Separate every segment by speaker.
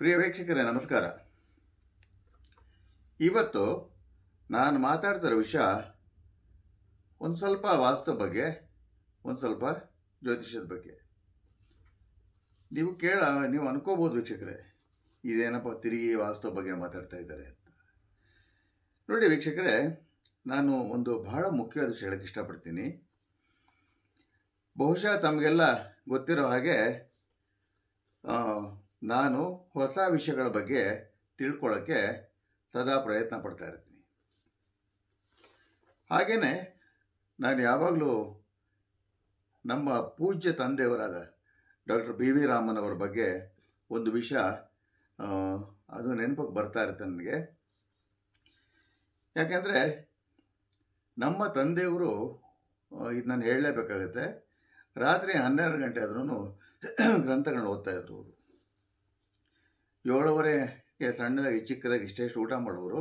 Speaker 1: ಪ್ರಿಯ ವೀಕ್ಷಕರೇ ನಮಸ್ಕಾರ ಇವತ್ತು ನಾನು ಮಾತಾಡ್ತಿರೋ ವಿಷಯ ಒಂದು ಸ್ವಲ್ಪ ವಾಸ್ತು ಬಗ್ಗೆ ಒಂದು ಸ್ವಲ್ಪ ಜ್ಯೋತಿಷ್ಯದ ಬಗ್ಗೆ ನೀವು ಕೇಳ ನೀವು ಅನ್ಕೋಬೋದು ವೀಕ್ಷಕರೇ ಇದೇನಪ್ಪ ತಿರುಗಿ ವಾಸ್ತು ಬಗ್ಗೆ ಮಾತಾಡ್ತಾ ಇದ್ದಾರೆ ಅಂತ ನೋಡಿ ವೀಕ್ಷಕರೇ ನಾನು ಒಂದು ಬಹಳ ಮುಖ್ಯವಾದ ವಿಷಯ ಹೇಳಕ್ಕೆ ಇಷ್ಟಪಡ್ತೀನಿ ಬಹುಶಃ ತಮಗೆಲ್ಲ ಗೊತ್ತಿರೋ ಹಾಗೆ ನಾನು ಹೊಸ ವಿಷಯಗಳ ಬಗ್ಗೆ ತಿಳ್ಕೊಳ್ಳೋಕ್ಕೆ ಸದಾ ಪ್ರಯತ್ನ ಪಡ್ತಾ ಇರ್ತೀನಿ ಹಾಗೆಯೇ ನಾನು ಯಾವಾಗಲೂ ನಮ್ಮ ಪೂಜ್ಯ ತಂದೆಯವರಾದ ಡಾಕ್ಟರ್ ಬಿ ವಿ ರಾಮನ್ ಅವರ ಬಗ್ಗೆ ಒಂದು ವಿಷಯ ಅದು ನೆನಪಕ್ಕೆ ಬರ್ತಾ ಇರುತ್ತೆ ನನಗೆ ಯಾಕೆಂದರೆ ನಮ್ಮ ತಂದೆಯವರು ಇದು ನಾನು ಹೇಳಲೇಬೇಕಾಗತ್ತೆ ರಾತ್ರಿ ಹನ್ನೆರಡು ಗಂಟೆ ಆದ್ರೂ ಗ್ರಂಥಗಳನ್ನ ಓದ್ತಾ ಅವರು ಏಳುವರೆಗೆ ಸಣ್ಣದಾಗಿ ಚಿಕ್ಕದಾಗಿ ಇಷ್ಟೇಷ್ಟು ಊಟ ಮಾಡೋರು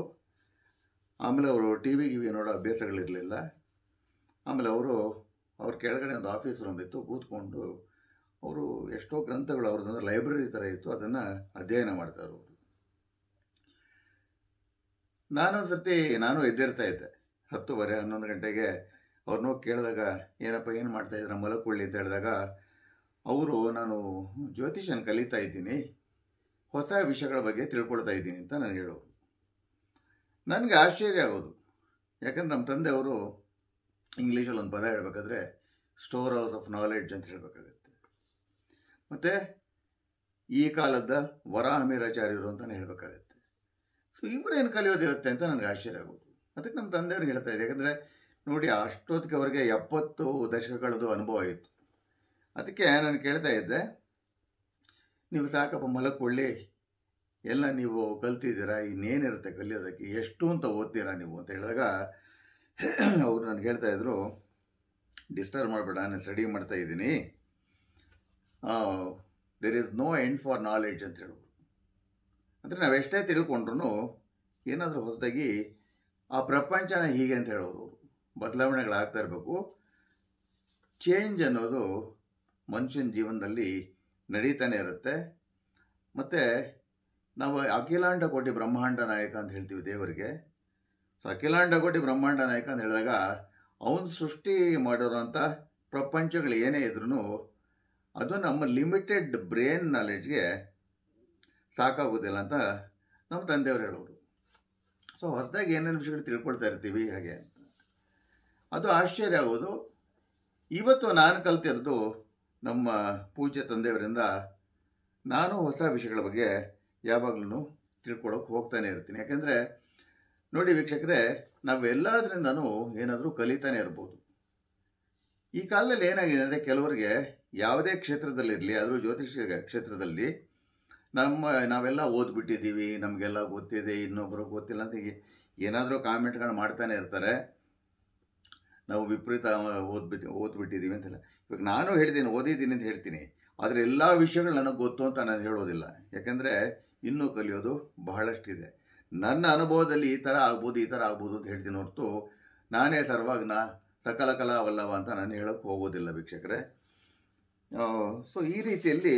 Speaker 1: ಆಮೇಲೆ ಅವರು ಟಿ ವಿ ಗಿವಿ ನೋಡೋ ಅಭ್ಯಾಸಗಳಿರಲಿಲ್ಲ ಆಮೇಲೆ ಅವರು ಅವ್ರ ಕೆಳಗಡೆ ಒಂದು ಆಫೀಸ್ ರೂಮ್ ಇತ್ತು ಕೂತ್ಕೊಂಡು ಅವರು ಎಷ್ಟೋ ಗ್ರಂಥಗಳು ಅವ್ರದ್ದು ಲೈಬ್ರರಿ ಥರ ಇತ್ತು ಅದನ್ನು ಅಧ್ಯಯನ ಮಾಡ್ತಾರೆ ಅವರು ನಾನೊಂದು ಸರ್ತಿ ನಾನು ಎದ್ದಿರ್ತಾ ಇದ್ದೆ ಹತ್ತುವರೆ ಹನ್ನೊಂದು ಗಂಟೆಗೆ ಅವ್ರನ್ನ ಕೇಳಿದಾಗ ಏನಪ್ಪ ಏನು ಮಾಡ್ತಾಯಿದ್ರೆ ಮಲಕೊಳ್ಳಿ ಅಂತ ಹೇಳಿದಾಗ ಅವರು ನಾನು ಜ್ಯೋತಿಷನ್ ಕಲಿತಾ ಇದ್ದೀನಿ ಹೊಸ ವಿಷಯಗಳ ಬಗ್ಗೆ ತಿಳ್ಕೊಳ್ತಾ ಇದ್ದೀನಿ ಅಂತ ನಾನು ಹೇಳೋದು ನನಗೆ ಆಶ್ಚರ್ಯ ಆಗೋದು ಯಾಕಂದ್ರೆ ನಮ್ಮ ತಂದೆಯವರು ಇಂಗ್ಲೀಷಲ್ಲಿ ಒಂದು ಪದ ಹೇಳಬೇಕಾದ್ರೆ ಸ್ಟೋರ್ ಹೌಸ್ ಆಫ್ ನಾಲೆಡ್ಜ್ ಅಂತ ಹೇಳಬೇಕಾಗತ್ತೆ ಮತ್ತು ಈ ಕಾಲದ ವರಾಹಮೀರಾಚಾರ್ಯರು ಅಂತಲೇ ಹೇಳಬೇಕಾಗತ್ತೆ ಸೊ ಇವರೇನು ಕಲಿಯೋದಿರುತ್ತೆ ಅಂತ ನನಗೆ ಆಶ್ಚರ್ಯ ಆಗೋದು ಅದಕ್ಕೆ ನಮ್ಮ ತಂದೆಯವ್ರು ಹೇಳ್ತಾ ಇದ್ದೆ ಯಾಕಂದರೆ ನೋಡಿ ಅಷ್ಟೊತ್ತಿಗೆ ಅವರಿಗೆ ಎಪ್ಪತ್ತು ದಶಕಗಳದು ಅನುಭವ ಇತ್ತು ಅದಕ್ಕೆ ನಾನು ಕೇಳ್ತಾ ಇದ್ದೆ ನೀವು ಸಾಕಪ್ಪ ಮಲಕ್ಕೊಳ್ಳಿ ಎಲ್ಲ ನೀವು ಕಲ್ತಿದ್ದೀರಾ ಇನ್ನೇನಿರುತ್ತೆ ಕಲಿಯೋದಕ್ಕೆ ಎಷ್ಟು ಅಂತ ಓದ್ತೀರಾ ನೀವು ಅಂತ ಹೇಳಿದಾಗ ಅವರು ನನಗೆ ಹೇಳ್ತಾಯಿದ್ರು ಡಿಸ್ಟರ್ಬ್ ಮಾಡಬೇಡ ನಾನು ಸ್ಟಡಿ ಮಾಡ್ತಾ ಇದ್ದೀನಿ there is no end for knowledge ಅಂತ ಹೇಳ್ಬೋದು ಅಂದರೆ ನಾವೆಷ್ಟೇ ತಿಳ್ಕೊಂಡ್ರು ಏನಾದರೂ ಹೊಸದಾಗಿ ಆ ಪ್ರಪಂಚನ ಹೀಗೆ ಅಂತ ಹೇಳೋರು ಬದಲಾವಣೆಗಳಾಗ್ತಾ ಇರಬೇಕು ಚೇಂಜ್ ಅನ್ನೋದು ಮನುಷ್ಯನ ಜೀವನದಲ್ಲಿ ನಡೀತಾನೆ ಇರುತ್ತೆ ಮತ್ತು ನಾವು ಅಖಿಲಾಂಡ ಕೋಟಿ ಬ್ರಹ್ಮಾಂಡ ನಾಯಕ ಅಂತ ಹೇಳ್ತೀವಿ ದೇವರಿಗೆ ಸೊ ಅಖಿಲಾಂಡ ಕೋಟಿ ಬ್ರಹ್ಮಾಂಡ ನಾಯಕ ಅಂತ ಹೇಳಿದಾಗ ಅವನು ಸೃಷ್ಟಿ ಮಾಡಿರೋಂಥ ಪ್ರಪಂಚಗಳು ಏನೇ ಇದ್ರೂ ಅದು ನಮ್ಮ ಲಿಮಿಟೆಡ್ ಬ್ರೇನ್ ನಾಲೆಡ್ಜ್ಗೆ ಸಾಕಾಗೋದಿಲ್ಲ ಅಂತ ನಮ್ಮ ತಂದೆಯವರು ಹೇಳೋರು ಸೊ ಹೊಸದಾಗಿ ಏನೇನು ವಿಷಯಗಳು ತಿಳ್ಕೊಳ್ತಾ ಇರ್ತೀವಿ ಹಾಗೆ ಅದು ಆಶ್ಚರ್ಯ ಆಗೋದು ಇವತ್ತು ನಾನು ಕಲ್ತಿರೋದು ನಮ್ಮ ಪೂಜ್ಯ ತಂದೆಯವರಿಂದ ನಾನು ಹೊಸ ವಿಷಯಗಳ ಬಗ್ಗೆ ಯಾವಾಗಲೂ ತಿಳ್ಕೊಳ್ಳೋಕೆ ಹೋಗ್ತಾನೆ ಇರ್ತೀನಿ ಯಾಕೆಂದರೆ ನೋಡಿ ವೀಕ್ಷಕರೇ ನಾವೆಲ್ಲದರಿಂದನು ಏನಾದರೂ ಕಲಿತಾನೆ ಇರ್ಬೋದು ಈ ಕಾಲದಲ್ಲಿ ಏನಾಗಿದೆ ಅಂದರೆ ಕೆಲವರಿಗೆ ಯಾವುದೇ ಕ್ಷೇತ್ರದಲ್ಲಿರಲಿ ಆದರೂ ಜ್ಯೋತಿಷ ಕ್ಷೇತ್ರದಲ್ಲಿ ನಮ್ಮ ನಾವೆಲ್ಲ ಓದ್ಬಿಟ್ಟಿದ್ದೀವಿ ನಮಗೆಲ್ಲ ಗೊತ್ತಿದೆ ಇನ್ನೊಬ್ಬರು ಗೊತ್ತಿಲ್ಲ ಅಂತ ಏನಾದರೂ ಕಾಮೆಂಟ್ಗಳು ಮಾಡ್ತಾನೆ ಇರ್ತಾರೆ ನಾವು ವಿಪರೀತ ಓದ್ಬಿಟ್ಟು ಓದ್ಬಿಟ್ಟಿದ್ದೀವಿ ಅಂತೆಲ್ಲ ಇವಾಗ ನಾನು ಹೇಳಿದ್ದೀನಿ ಓದಿದ್ದೀನಿ ಅಂತ ಹೇಳ್ತೀನಿ ಆದರೆ ಎಲ್ಲ ವಿಷಯಗಳು ನನಗೆ ಗೊತ್ತು ಅಂತ ನಾನು ಹೇಳೋದಿಲ್ಲ ಯಾಕೆಂದರೆ ಇನ್ನೂ ಕಲಿಯೋದು ಬಹಳಷ್ಟಿದೆ ನನ್ನ ಅನುಭವದಲ್ಲಿ ಈ ಥರ ಆಗ್ಬೋದು ಈ ಥರ ಆಗ್ಬೋದು ಅಂತ ಹೇಳ್ತೀನಿ ಹೊರತು ನಾನೇ ಸರ್ವಾಗ್ನ ಸಕಲ ಕಲಾವಲ್ಲವ ಅಂತ ನಾನು ಹೇಳೋಕ್ಕೆ ಹೋಗೋದಿಲ್ಲ ವೀಕ್ಷಕರೇ ಸೊ ಈ ರೀತಿಯಲ್ಲಿ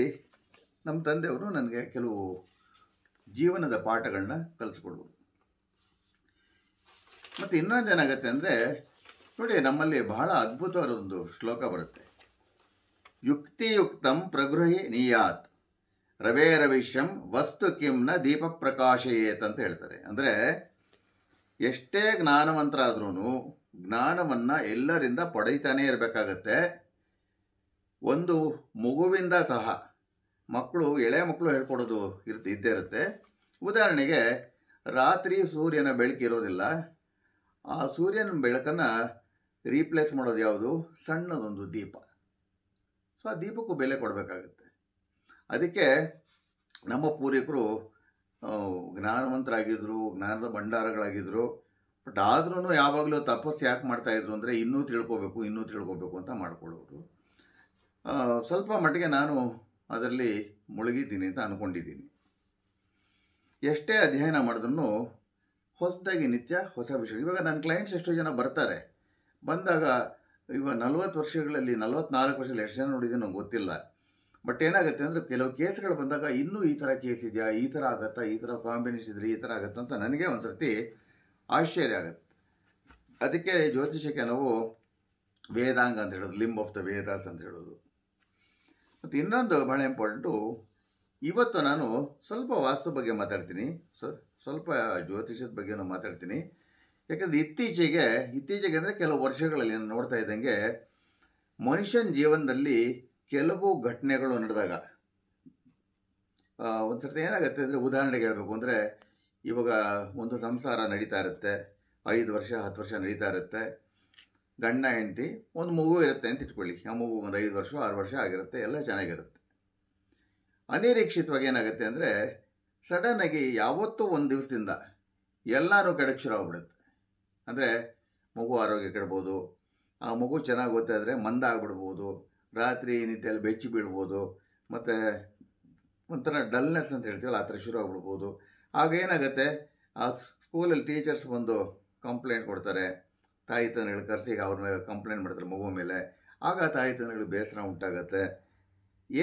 Speaker 1: ನಮ್ಮ ತಂದೆಯವರು ನನಗೆ ಕೆಲವು ಜೀವನದ ಪಾಠಗಳನ್ನ ಕಲಿಸ್ಕೊಡ್ಬೋದು ಮತ್ತು ಇನ್ನೊಂದು ಏನಾಗುತ್ತೆ ಅಂದರೆ ನೋಡಿ ನಮ್ಮಲ್ಲಿ ಬಹಳ ಅದ್ಭುತವಾದ ಒಂದು ಶ್ಲೋಕ ಬರುತ್ತೆ ಯುಕ್ತಿಯುಕ್ತಂ ಪ್ರಗೃಹಿ ನಿಯಾತ್ ರವೇ ರವಿಷ್ಯಂ ವಸ್ತು ಕಿಂನ ದೀಪ ಪ್ರಕಾಶಯೇತ್ ಅಂತ ಹೇಳ್ತಾರೆ ಅಂದರೆ ಎಷ್ಟೇ ಜ್ಞಾನವಂತರ ಆದ್ರೂ ಜ್ಞಾನವನ್ನು ಎಲ್ಲರಿಂದ ಪಡೀತಾನೇ ಇರಬೇಕಾಗತ್ತೆ ಒಂದು ಮಗುವಿಂದ ಸಹ ಮಕ್ಕಳು ಎಳೆ ಮಕ್ಕಳು ಹೇಳ್ಕೊಡೋದು ಇರ್ ಇದ್ದೇ ಇರುತ್ತೆ ಉದಾಹರಣೆಗೆ ರಾತ್ರಿ ಸೂರ್ಯನ ಬೆಳಕಿರೋದಿಲ್ಲ ಆ ಸೂರ್ಯನ ಬೆಳಕನ್ನು ರೀಪ್ಲೇಸ್ ಮಾಡೋದು ಯಾವುದು ಸಣ್ಣದೊಂದು ದೀಪ ಸೊ ಆ ದೀಪಕ್ಕೂ ಬೆಲೆ ಕೊಡಬೇಕಾಗತ್ತೆ ಅದಕ್ಕೆ ನಮ್ಮ ಪೂರ್ವಿಕರು ಜ್ಞಾನವಂತರಾಗಿದ್ದರು ಜ್ಞಾನದ ಭಂಡಾರಗಳಾಗಿದ್ದರು ಬಟ್ ಆದ್ರೂ ಯಾವಾಗಲೂ ತಪಸ್ಸು ಯಾಕೆ ಮಾಡ್ತಾಯಿದ್ರು ಅಂದರೆ ಇನ್ನೂ ತಿಳ್ಕೊಬೇಕು ಇನ್ನೂ ತಿಳ್ಕೊಬೇಕು ಅಂತ ಮಾಡ್ಕೊಳ್ಳೋರು ಸ್ವಲ್ಪ ಮಟ್ಟಿಗೆ ನಾನು ಅದರಲ್ಲಿ ಮುಳುಗಿದ್ದೀನಿ ಅಂತ ಅಂದ್ಕೊಂಡಿದ್ದೀನಿ ಎಷ್ಟೇ ಅಧ್ಯಯನ ಮಾಡಿದ್ರೂ ಹೊಸದಾಗಿ ನಿತ್ಯ ಹೊಸ ವಿಷಯ ಇವಾಗ ನನ್ನ ಕ್ಲೈಂಟ್ಸ್ ಎಷ್ಟೋ ಜನ ಬರ್ತಾರೆ ಬಂದಾಗ ಇವಾಗ ನಲವತ್ತು ವರ್ಷಗಳಲ್ಲಿ ನಲ್ವತ್ನಾಲ್ಕು ವರ್ಷದಲ್ಲಿ ಎಷ್ಟು ಜನ ನೋಡಿದೆ ನನಗೆ ಗೊತ್ತಿಲ್ಲ ಬಟ್ ಏನಾಗುತ್ತೆ ಅಂದರೆ ಕೆಲವು ಕೇಸ್ಗಳು ಬಂದಾಗ ಇನ್ನೂ ಈ ಥರ ಕೇಸ್ ಇದೆಯಾ ಈ ಥರ ಆಗುತ್ತಾ ಈ ಥರ ಕಾಂಬಿನೇಷನ್ ಇದ್ರೆ ಈ ಥರ ಆಗುತ್ತಾ ಅಂತ ನನಗೆ ಒಂದು ಸರ್ತಿ ಆಶ್ಚರ್ಯ ಆಗುತ್ತೆ ಅದಕ್ಕೆ ಜ್ಯೋತಿಷಕ್ಕೆ ನಾವು ವೇದಾಂಗ ಅಂತ ಹೇಳೋದು ಲಿಂಬ್ ಆಫ್ ದ ವೇದಾಸ್ ಅಂತ ಹೇಳೋದು ಮತ್ತು ಇನ್ನೊಂದು ಭಾಳ ಇಂಪಾರ್ಟೆಂಟು ಇವತ್ತು ನಾನು ಸ್ವಲ್ಪ ವಾಸ್ತು ಬಗ್ಗೆ ಮಾತಾಡ್ತೀನಿ ಸ್ವಲ್ಪ ಜ್ಯೋತಿಷದ ಬಗ್ಗೆನೂ ಮಾತಾಡ್ತೀನಿ ಯಾಕಂದರೆ ಇತ್ತೀಚೆಗೆ ಇತ್ತೀಚೆಗೆ ಅಂದರೆ ಕೆಲವು ವರ್ಷಗಳಲ್ಲಿ ನಾನು ನೋಡ್ತಾ ಇದ್ದಂಗೆ ಮನುಷ್ಯನ ಜೀವನದಲ್ಲಿ ಕೆಲವು ಘಟನೆಗಳು ನಡೆದಾಗ ಒಂದು ಸರ್ತಿ ಏನಾಗುತ್ತೆ ಅಂದರೆ ಉದಾಹರಣೆಗೆ ಹೇಳಬೇಕು ಅಂದರೆ ಇವಾಗ ಒಂದು ಸಂಸಾರ ನಡೀತಾ ಇರುತ್ತೆ ಐದು ವರ್ಷ ಹತ್ತು ವರ್ಷ ನಡೀತಾ ಇರುತ್ತೆ ಗಂಡ ಹೆಂಡತಿ ಒಂದು ಮಗು ಇರುತ್ತೆ ಅಂತ ಇಟ್ಕೊಳ್ಳಿ ಆ ಮಗು ಒಂದು ಐದು ವರ್ಷ ಆರು ವರ್ಷ ಆಗಿರುತ್ತೆ ಎಲ್ಲ ಚೆನ್ನಾಗಿರುತ್ತೆ ಅನಿರೀಕ್ಷಿತವಾಗಿ ಏನಾಗುತ್ತೆ ಅಂದರೆ ಸಡನ್ನಾಗಿ ಯಾವತ್ತೂ ಒಂದು ದಿವಸದಿಂದ ಎಲ್ಲರೂ ಕೆಡಕ್ಕೆ ಶುರು ಆಗ್ಬಿಡುತ್ತೆ ಅಂದರೆ ಮಗು ಆರೋಗ್ಯ ಕೆಡ್ಬೋದು ಆ ಮಗು ಚೆನ್ನಾಗಿ ಗೊತ್ತಾದರೆ ಮಂದ ಆಗಿಬಿಡ್ಬೋದು ರಾತ್ರಿ ನಿದ್ದೆಯಲ್ಲಿ ಬೆಚ್ಚಿ ಬೀಳ್ಬೋದು ಮತ್ತು ಒಂಥರ ಡಲ್ನೆಸ್ ಅಂತ ಹೇಳ್ತೀವಲ್ಲ ಆ ಥರ ಶುರು ಆಗ್ಬಿಡ್ಬೋದು ಏನಾಗುತ್ತೆ ಆ ಸ್ಕೂಲಲ್ಲಿ ಟೀಚರ್ಸ್ ಬಂದು ಕಂಪ್ಲೇಂಟ್ ಕೊಡ್ತಾರೆ ತಾಯಿ ತಂದೆಗಳು ಕರೆಸಿ ಅವ್ರ ಮೇಲೆ ಕಂಪ್ಲೇಂಟ್ ಮಾಡ್ತಾರೆ ಮಗು ಮೇಲೆ ಆಗ ತಾಯಿ ತಂದೆಗಳು ಬೇಸರ ಉಂಟಾಗತ್ತೆ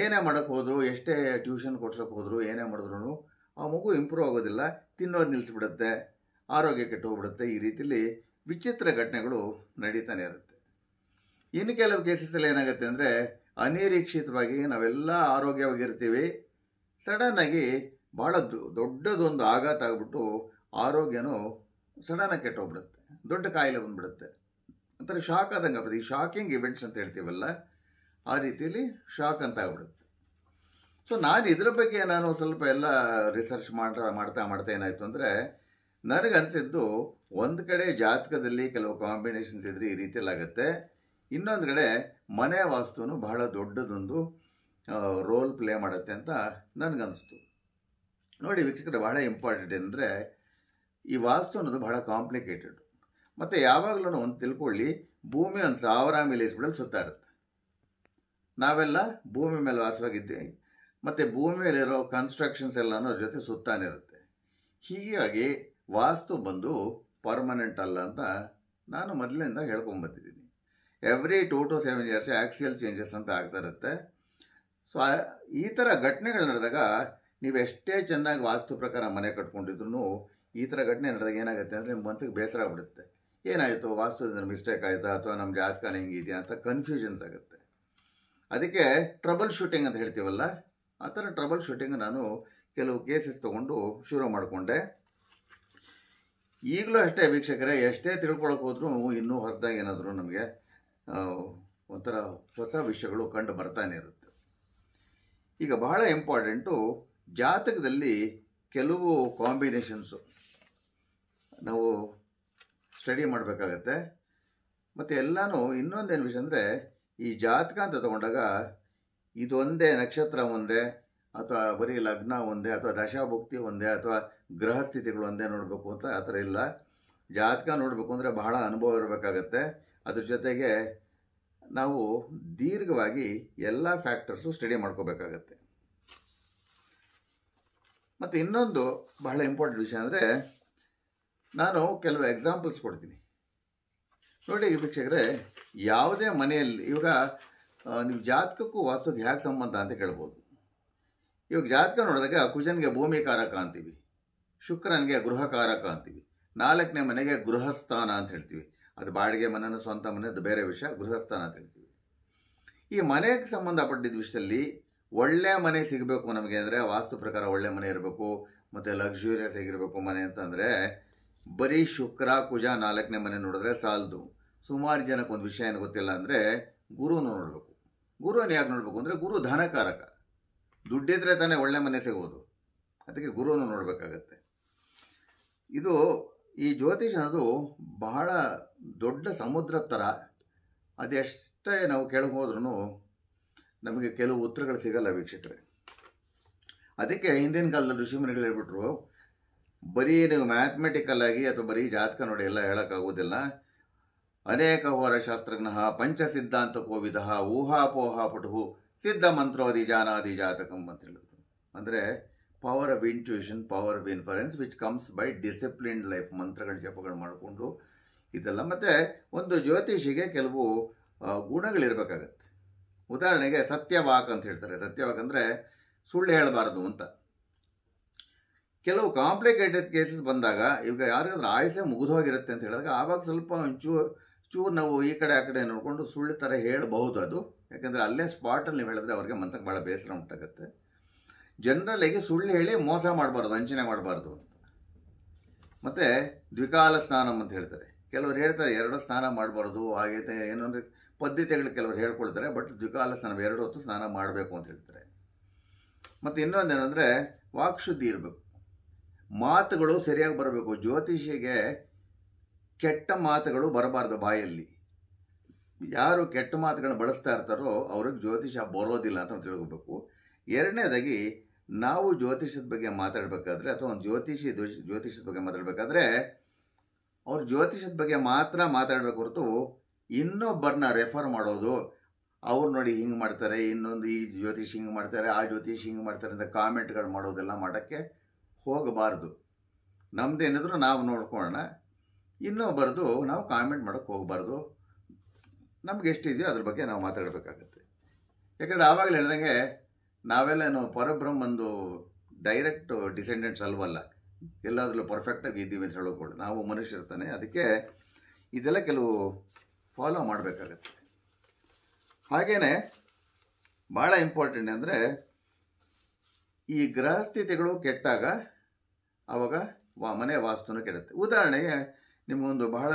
Speaker 1: ಏನೇ ಮಾಡೋಕ್ಕೆ ಹೋದ್ರು ಎಷ್ಟೇ ಟ್ಯೂಷನ್ ಕೊಡ್ಸೋಕ್ಕೆ ಹೋದ್ರು ಏನೇ ಮಾಡಿದ್ರು ಆ ಮಗು ಇಂಪ್ರೂವ್ ಆಗೋದಿಲ್ಲ ತಿನ್ನೋದು ನಿಲ್ಲಿಸ್ಬಿಡುತ್ತೆ ಆರೋಗ್ಯ ಹೋಗ್ಬಿಡುತ್ತೆ ಈ ರೀತಿಯಲ್ಲಿ ವಿಚಿತ್ರ ಘಟನೆಗಳು ನಡೀತಾನೆ ಇರುತ್ತೆ ಇನ್ನು ಕೆಲವು ಕೇಸಸ್ಸಲ್ಲಿ ಏನಾಗುತ್ತೆ ಅಂದರೆ ಅನಿರೀಕ್ಷಿತವಾಗಿ ನಾವೆಲ್ಲ ಆರೋಗ್ಯವಾಗಿರ್ತೀವಿ ಸಡನ್ನಾಗಿ ಭಾಳ ದೊಡ್ಡದೊಂದು ಆಘಾತ ಆಗಿಬಿಟ್ಟು ಆರೋಗ್ಯನೂ ಸಡನ್ನಾಗಿ ಕೆಟ್ಟೋಗ್ಬಿಡುತ್ತೆ ದೊಡ್ಡ ಕಾಯಿಲೆ ಬಂದುಬಿಡುತ್ತೆ ಒಂಥರ ಶಾಕ್ ಆದಂಗೆ ಆಗ್ಬಿಡುತ್ತೆ ಈ ಶಾಕಿಂಗ್ ಇವೆಂಟ್ಸ್ ಅಂತ ಹೇಳ್ತೀವಲ್ಲ ಆ ರೀತಿಯಲ್ಲಿ ಶಾಕ್ ಅಂತ ಆಗ್ಬಿಡುತ್ತೆ ಸೊ ನಾನು ಇದರ ಬಗ್ಗೆ ನಾನು ಸ್ವಲ್ಪ ಎಲ್ಲ ರಿಸರ್ಚ್ ಮಾಡ್ತಾ ಮಾಡ್ತಾ ಮಾಡ್ತಾ ಏನಾಯಿತು ಅಂದರೆ ನನಗನ್ಸಿದ್ದು ಒಂದು ಕಡೆ ಜಾತಕದಲ್ಲಿ ಕೆಲವು ಕಾಂಬಿನೇಷನ್ಸ್ ಇದ್ರೆ ಈ ಆಗುತ್ತೆ ಇನ್ನೊಂದು ಕಡೆ ಮನೆ ವಾಸ್ತುನು ಬಹಳ ದೊಡ್ಡದೊಂದು ರೋಲ್ ಪ್ಲೇ ಮಾಡುತ್ತೆ ಅಂತ ನನಗನ್ನಿಸ್ತು ನೋಡಿ ವೀಕ್ಷಕರು ಬಹಳ ಇಂಪಾರ್ಟೆಂಟ್ ಅಂದರೆ ಈ ವಾಸ್ತು ಅನ್ನೋದು ಬಹಳ ಕಾಂಪ್ಲಿಕೇಟೆಡ್ ಮತ್ತು ಯಾವಾಗಲೂ ಒಂದು ತಿಳ್ಕೊಳ್ಳಿ ಭೂಮಿ ಒಂದು ಸಾವಿರ ಮೇಲೆ ಸುತ್ತ ಇರುತ್ತೆ ನಾವೆಲ್ಲ ಭೂಮಿ ಮೇಲೆ ವಾಸವಾಗಿದ್ದೀವಿ ಮತ್ತು ಭೂಮಿಯಲ್ಲಿರೋ ಕನ್ಸ್ಟ್ರಕ್ಷನ್ಸ್ ಎಲ್ಲನೂ ಜೊತೆ ಇರುತ್ತೆ ಹೀಗಾಗಿ ವಾಸ್ತು ಬಂದು ಪರ್ಮನೆಂಟ್ ಅಲ್ಲ ಅಂತ ನಾನು ಮೊದಲಿಂದ ಹೇಳ್ಕೊಂಬತ್ತಿದ್ದೀನಿ every two to seven years axial changes ಅಂತ ಆಗ್ತಾ ಇರುತ್ತೆ ಸೊ ಈ ಥರ ಘಟನೆಗಳು ನಡೆದಾಗ ನೀವು ಎಷ್ಟೇ ಚೆನ್ನಾಗಿ ವಾಸ್ತು ಪ್ರಕಾರ ಮನೆ ಕಟ್ಕೊಂಡಿದ್ರು ಈ ಥರ ಘಟನೆ ನಡೆದಾಗ ಏನಾಗುತ್ತೆ ಅಂದರೆ ನಿಮ್ಮ ಮನಸ್ಸಿಗೆ ಬೇಸರ ಆಗ್ಬಿಡುತ್ತೆ ಏನಾಯಿತು ವಾಸ್ತುದಿಂದ ಮಿಸ್ಟೇಕ್ ಆಯಿತಾ ಅಥವಾ ನಮ್ಮ ಜಾತಕಾನ ಹೆಂಗಿದೆಯಾ ಅಂತ ಕನ್ಫ್ಯೂಷನ್ಸ್ ಆಗುತ್ತೆ ಅದಕ್ಕೆ ಟ್ರಬಲ್ ಶೂಟಿಂಗ್ ಅಂತ ಹೇಳ್ತೀವಲ್ಲ ಆ ಥರ ಟ್ರಬಲ್ ಶೂಟಿಂಗ್ ನಾನು ಕೆಲವು ಕೇಸಸ್ ತೊಗೊಂಡು ಶುರು ಮಾಡಿಕೊಂಡೆ ಈಗಲೂ ಅಷ್ಟೇ ವೀಕ್ಷಕರೇ ಎಷ್ಟೇ ತಿಳ್ಕೊಳಕ್ಕೆ ಹೋದರೂ ಇನ್ನೂ ಹೊಸದಾಗಿ ಏನಾದರೂ ನಮಗೆ ಒಂಥರ ಹೊಸ ವಿಷಯಗಳು ಕಂಡು ಬರ್ತಾನೆ ಇರುತ್ತೆ ಈಗ ಬಹಳ ಇಂಪಾರ್ಟೆಂಟು ಜಾತಕದಲ್ಲಿ ಕೆಲವು ಕಾಂಬಿನೇಷನ್ಸು ನಾವು ಸ್ಟಡಿ ಮಾಡಬೇಕಾಗತ್ತೆ ಮತ್ತು ಎಲ್ಲನೂ ಇನ್ನೊಂದೇನು ವಿಷಯ ಅಂದರೆ ಈ ಜಾತಕ ಅಂತ ತಗೊಂಡಾಗ ಇದೊಂದೇ ನಕ್ಷತ್ರ ಒಂದೇ ಅಥವಾ ಬರೀ ಲಗ್ನ ಒಂದೇ ಅಥವಾ ದಶಾಭುಕ್ತಿ ಒಂದೇ ಅಥವಾ ಗ್ರಹ ಸ್ಥಿತಿಗಳು ಒಂದೇ ನೋಡಬೇಕು ಅಂತ ಆ ಥರ ಇಲ್ಲ ಜಾತಕ ನೋಡಬೇಕು ಅಂದರೆ ಬಹಳ ಅನುಭವ ಇರಬೇಕಾಗತ್ತೆ ಅದ್ರ ಜೊತೆಗೆ ನಾವು ದೀರ್ಘವಾಗಿ ಎಲ್ಲ ಫ್ಯಾಕ್ಟರ್ಸು ಸ್ಟಡಿ ಮಾಡ್ಕೋಬೇಕಾಗತ್ತೆ ಮತ್ತು ಇನ್ನೊಂದು ಬಹಳ ಇಂಪಾರ್ಟೆಂಟ್ ವಿಷಯ ಅಂದರೆ ನಾನು ಕೆಲವು ಎಕ್ಸಾಂಪಲ್ಸ್ ಕೊಡ್ತೀನಿ ನೋಡಿ ವೀಕ್ಷಕರೇ ಯಾವುದೇ ಮನೆಯಲ್ಲಿ ಇವಾಗ ನೀವು ಜಾತಕಕ್ಕೂ ವಾಸ್ತುಗೆ ಹೇಗೆ ಸಂಬಂಧ ಅಂತ ಕೇಳ್ಬೋದು ಇವಾಗ ಜಾತಕ ನೋಡಿದಾಗ ಕುಜನ್ಗೆ ಭೂಮಿ ಕಾರಕ ಅಂತೀವಿ ಶುಕ್ರನಿಗೆ ಗೃಹ ಕಾರಕ ಅಂತೀವಿ ನಾಲ್ಕನೇ ಮನೆಗೆ ಗೃಹಸ್ಥಾನ ಅಂತ ಹೇಳ್ತೀವಿ ಅದು ಬಾಡಿಗೆ ಮನೆನ ಸ್ವಂತ ಮನೆ ಅದು ಬೇರೆ ವಿಷಯ ಗೃಹಸ್ಥಾನ ಅಂತ ಹೇಳ್ತೀವಿ ಈ ಮನೆಗೆ ಸಂಬಂಧಪಟ್ಟಿದ್ದ ವಿಷಯದಲ್ಲಿ ಒಳ್ಳೆ ಮನೆ ಸಿಗಬೇಕು ನಮಗೆ ಅಂದರೆ ವಾಸ್ತು ಪ್ರಕಾರ ಒಳ್ಳೆ ಮನೆ ಇರಬೇಕು ಮತ್ತು ಲಕ್ಸುರಿಯಸ್ ಆಗಿರಬೇಕು ಮನೆ ಅಂತಂದರೆ ಬರೀ ಶುಕ್ರ ಕುಜ ನಾಲ್ಕನೇ ಮನೆ ನೋಡಿದ್ರೆ ಸಾಲದು ಸುಮಾರು ಜನಕ್ಕೆ ಒಂದು ವಿಷಯ ಏನು ಗೊತ್ತಿಲ್ಲ ಅಂದರೆ ಗುರುನು ನೋಡಬೇಕು ಗುರುವನ್ನು ಯಾಕೆ ನೋಡಬೇಕು ಅಂದರೆ ಗುರು ಧನಕಾರಕ ದುಡ್ಡಿದ್ರೆ ತಾನೇ ಒಳ್ಳೆ ಮನೆ ಸಿಗೋದು ಅದಕ್ಕೆ ಗುರುವನ್ನು ನೋಡಬೇಕಾಗತ್ತೆ ಇದು ಈ ಜ್ಯೋತಿಷ ಅನ್ನೋದು ಬಹಳ ದೊಡ್ಡ ಸಮುದ್ರ ಥರ ಅದೆಷ್ಟೇ ನಾವು ಕೆಳಗೆ ಹೋದ್ರೂ ನಮಗೆ ಕೆಲವು ಉತ್ತರಗಳು ಸಿಗಲ್ಲ ವೀಕ್ಷಕರೇ ಅದಕ್ಕೆ ಹಿಂದಿನ ಕಾಲದ ಋಷಿಮುನಿಗಳು ಹೇಳ್ಬಿಟ್ರು ಬರೀ ನೀವು ಮ್ಯಾಥಮೆಟಿಕಲ್ ಆಗಿ ಅಥವಾ ಬರೀ ಜಾತಕ ನೋಡಿ ಎಲ್ಲ ಹೇಳೋಕ್ಕಾಗೋದಿಲ್ಲ ಅನೇಕ ಹೋರ ಪಂಚ ಸಿದ್ಧಾಂತ ಕೋವಿದ ಊಹಾಪೋಹ ಪಟು ಸಿದ್ಧ ಮಂತ್ರೋದಿ ಜಾನಾದಿ ಜಾತಕಂ ಅಂತ ಹೇಳಿದ್ರು ಅಂದರೆ power of intuition power of inference which comes by discipline life ಮಂತ್ರಗಳು ಜಪಗಳು ಮಾಡಿಕೊಂಡು ಇದೆಲ್ಲ ಮತ್ತು ಒಂದು ಜ್ಯೋತಿಷಿಗೆ ಕೆಲವು ಗುಣಗಳಿರಬೇಕಾಗತ್ತೆ ಉದಾಹರಣೆಗೆ ಸತ್ಯವಾಕ್ ಅಂತ ಹೇಳ್ತಾರೆ ಸತ್ಯವಾಕ್ ಅಂದರೆ ಸುಳ್ಳು ಹೇಳಬಾರ್ದು ಅಂತ ಕೆಲವು ಕಾಂಪ್ಲಿಕೇಟೆಡ್ ಕೇಸಸ್ ಬಂದಾಗ ಇವಾಗ ಯಾರಿಗಾದ್ರೂ ಆಯಸೆ ಮುಗಿದೋಗಿರುತ್ತೆ ಅಂತ ಹೇಳಿದಾಗ ಆವಾಗ ಸ್ವಲ್ಪ ಚೂ ಚೂರು ನಾವು ಈ ಕಡೆ ಆ ಕಡೆ ನೋಡಿಕೊಂಡು ಸುಳ್ಳು ಥರ ಹೇಳಬಹುದು ಅದು ಯಾಕಂದರೆ ಅಲ್ಲೇ ಸ್ಪಾಟಲ್ಲಿ ನೀವು ಹೇಳಿದ್ರೆ ಅವ್ರಿಗೆ ಮನ್ಸಿಗೆ ಭಾಳ ಬೇಸರ ಉಂಟಾಗುತ್ತೆ ಜನರಲ್ಲಿಗೆ ಸುಳ್ಳು ಹೇಳಿ ಮೋಸ ಮಾಡಬಾರ್ದು ವಂಚನೆ ಮಾಡಬಾರ್ದು ಅಂತ ಮತ್ತು ದ್ವಿಕಾಲ ಸ್ನಾನ ಅಂತ ಹೇಳ್ತಾರೆ ಕೆಲವರು ಹೇಳ್ತಾರೆ ಎರಡು ಸ್ನಾನ ಮಾಡಬಾರ್ದು ಹಾಗೆ ಏನಂದರೆ ಪದ್ಧತಿಗಳು ಕೆಲವರು ಹೇಳ್ಕೊಳ್ತಾರೆ ಬಟ್ ದ್ವಿಕಾಲ ಸ್ನಾನ ಎರಡು ಹೊತ್ತು ಸ್ನಾನ ಮಾಡಬೇಕು ಅಂತ ಹೇಳ್ತಾರೆ ಮತ್ತು ಇನ್ನೊಂದು ಏನಂದರೆ ವಾಕ್ಶುದ್ಧಿ ಇರಬೇಕು ಮಾತುಗಳು ಸರಿಯಾಗಿ ಬರಬೇಕು ಜ್ಯೋತಿಷಿಗೆ ಕೆಟ್ಟ ಮಾತುಗಳು ಬರಬಾರ್ದು ಬಾಯಲ್ಲಿ ಯಾರು ಕೆಟ್ಟ ಮಾತುಗಳನ್ನ ಬಳಸ್ತಾ ಇರ್ತಾರೋ ಅವ್ರಿಗೆ ಜ್ಯೋತಿಷ ಬರೋದಿಲ್ಲ ಅಂತ ತಿಳ್ಕೋಬೇಕು ಎರಡನೇದಾಗಿ ನಾವು ಜ್ಯೋತಿಷದ ಬಗ್ಗೆ ಮಾತಾಡಬೇಕಾದ್ರೆ ಅಥವಾ ಒಂದು ಜ್ಯೋತಿಷಿ ಜ್ಯೋತಿಷದ ಬಗ್ಗೆ ಮಾತಾಡಬೇಕಾದ್ರೆ ಅವ್ರ ಜ್ಯೋತಿಷದ ಬಗ್ಗೆ ಮಾತ್ರ ಮಾತಾಡಬೇಕು ಹೊರತು ಇನ್ನೊಬ್ಬರನ್ನ ರೆಫರ್ ಮಾಡೋದು ಅವ್ರು ನೋಡಿ ಹಿಂಗೆ ಮಾಡ್ತಾರೆ ಇನ್ನೊಂದು ಈ ಜ್ಯೋತಿಷ್ ಹಿಂಗೆ ಮಾಡ್ತಾರೆ ಆ ಜ್ಯೋತಿಷ್ ಹಿಂಗೆ ಮಾಡ್ತಾರೆ ಅಂತ ಕಾಮೆಂಟ್ಗಳು ಮಾಡೋದೆಲ್ಲ ಮಾಡೋಕ್ಕೆ ಹೋಗಬಾರ್ದು ನಮ್ದೇನಿದ್ರು ನಾವು ನೋಡ್ಕೊಳ್ಳೋಣ ಇನ್ನೊಬ್ಬರದು ನಾವು ಕಾಮೆಂಟ್ ಮಾಡೋಕ್ಕೆ ಹೋಗಬಾರ್ದು ನಮ್ಗೆ ಎಷ್ಟಿದೆಯೋ ಅದ್ರ ಬಗ್ಗೆ ನಾವು ಮಾತಾಡಬೇಕಾಗತ್ತೆ ಯಾಕಂದರೆ ಆವಾಗಲೇ ಹೇಳ್ದಂಗೆ ನಾವೆಲ್ಲೇನು ಒಂದು ಡೈರೆಕ್ಟ್ ಡಿಸೆಂಡೆಂಟ್ಸ್ ಅಲ್ವಲ್ಲ ಎಲ್ಲಾದ್ರಲ್ಲೂ ಪರ್ಫೆಕ್ಟಾಗಿ ಇದ್ದೀವಿ ಅಂತ ಹೇಳೋಕೊಳ್ಳಿ ನಾವು ಮನುಷ್ಯರ್ತಾನೆ ಅದಕ್ಕೆ ಇದೆಲ್ಲ ಕೆಲವು ಫಾಲೋ ಮಾಡಬೇಕಾಗತ್ತೆ ಹಾಗೆಯೇ ಭಾಳ ಇಂಪಾರ್ಟೆಂಟ್ ಅಂದರೆ ಈ ಗೃಹಸ್ಥಿತಿಗಳು ಕೆಟ್ಟಾಗ ಆವಾಗ ವಾ ಮನೆ ವಾಸ್ತುನೂ ಕೆಡುತ್ತೆ ಉದಾಹರಣೆಗೆ ನಿಮಗೊಂದು ಬಹಳ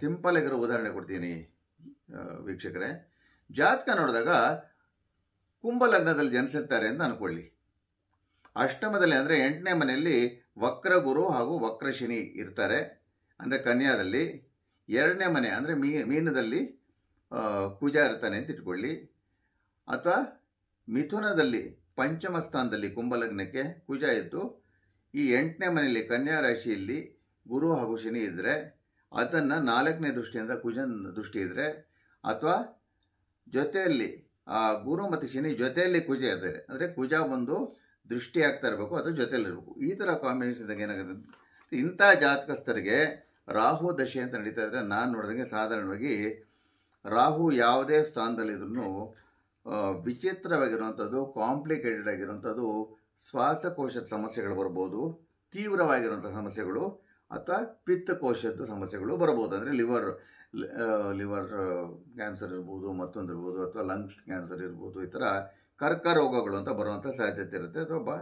Speaker 1: ಸಿಂಪಲ್ ಆಗಿರೋ ಉದಾಹರಣೆ ಕೊಡ್ತೀನಿ ವೀಕ್ಷಕರೇ ಜಾತಕ ನೋಡಿದಾಗ ಕುಂಭ ಲಗ್ನದಲ್ಲಿ ಜನಿಸಿರ್ತಾರೆ ಅಂತ ಅನ್ಕೊಳ್ಳಿ ಅಷ್ಟಮದಲ್ಲಿ ಅಂದರೆ ಎಂಟನೇ ಮನೆಯಲ್ಲಿ ವಕ್ರಗುರು ಹಾಗೂ ವಕ್ರಶನಿ ಇರ್ತಾರೆ ಅಂದರೆ ಕನ್ಯಾದಲ್ಲಿ ಎರಡನೇ ಮನೆ ಅಂದರೆ ಮೀ ಮೀನದಲ್ಲಿ ಕುಜ ಇರ್ತಾನೆ ಅಂತ ಇಟ್ಕೊಳ್ಳಿ ಅಥವಾ ಮಿಥುನದಲ್ಲಿ ಪಂಚಮ ಸ್ಥಾನದಲ್ಲಿ ಕುಂಭಲಗ್ನಕ್ಕೆ ಕುಜ ಇದ್ದು ಈ ಎಂಟನೇ ಮನೆಯಲ್ಲಿ ಕನ್ಯಾ ರಾಶಿಯಲ್ಲಿ ಗುರು ಹಾಗೂ ಶನಿ ಇದ್ದರೆ ಅದನ್ನು ನಾಲ್ಕನೇ ದೃಷ್ಟಿಯಿಂದ ಕುಜನ್ ದೃಷ್ಟಿ ಇದ್ದರೆ ಅಥವಾ ಜೊತೆಯಲ್ಲಿ ಆ ಗುರು ಮತ್ತು ಶನಿ ಜೊತೆಯಲ್ಲಿ ಕುಜ ಇದ್ದಾರೆ ಅಂದರೆ ಕುಜ ಒಂದು ದೃಷ್ಟಿ ಆಗ್ತಾ ಇರಬೇಕು ಅದು ಜೊತೆಯಲ್ಲಿರಬೇಕು ಈ ಥರ ಕಾಂಬಿನೇಷನ್ದಾಗ ಏನಾಗುತ್ತೆ ಇಂಥ ಜಾತಕಸ್ಥರಿಗೆ ರಾಹು ದಶೆ ಅಂತ ನಡೀತಾ ಇದ್ದರೆ ನಾನು ನೋಡಿದಂಗೆ ಸಾಧಾರಣವಾಗಿ ರಾಹು ಯಾವುದೇ ಸ್ಥಾನದಲ್ಲಿದ್ರೂ ವಿಚಿತ್ರವಾಗಿರುವಂಥದ್ದು ಕಾಂಪ್ಲಿಕೇಟೆಡ್ ಆಗಿರುವಂಥದ್ದು ಶ್ವಾಸಕೋಶದ ಸಮಸ್ಯೆಗಳು ಬರ್ಬೋದು ತೀವ್ರವಾಗಿರುವಂಥ ಸಮಸ್ಯೆಗಳು ಅಥವಾ ಪಿತ್ತಕೋಶದ ಸಮಸ್ಯೆಗಳು ಬರ್ಬೋದು ಅಂದರೆ ಲಿವರ್ ಲಿವರ್ ಕ್ಯಾನ್ಸರ್ ಇರ್ಬೋದು ಮತ್ತೊಂದು ಇರ್ಬೋದು ಅಥವಾ ಲಂಗ್ಸ್ ಕ್ಯಾನ್ಸರ್ ಇರ್ಬೋದು ಈ ಥರ ಕರ್ಕ ರೋಗಗಳು ಅಂತ ಬರುವಂಥ ಸಾಧ್ಯತೆ ಇರುತ್ತೆ ಅಥವಾ ಬಾ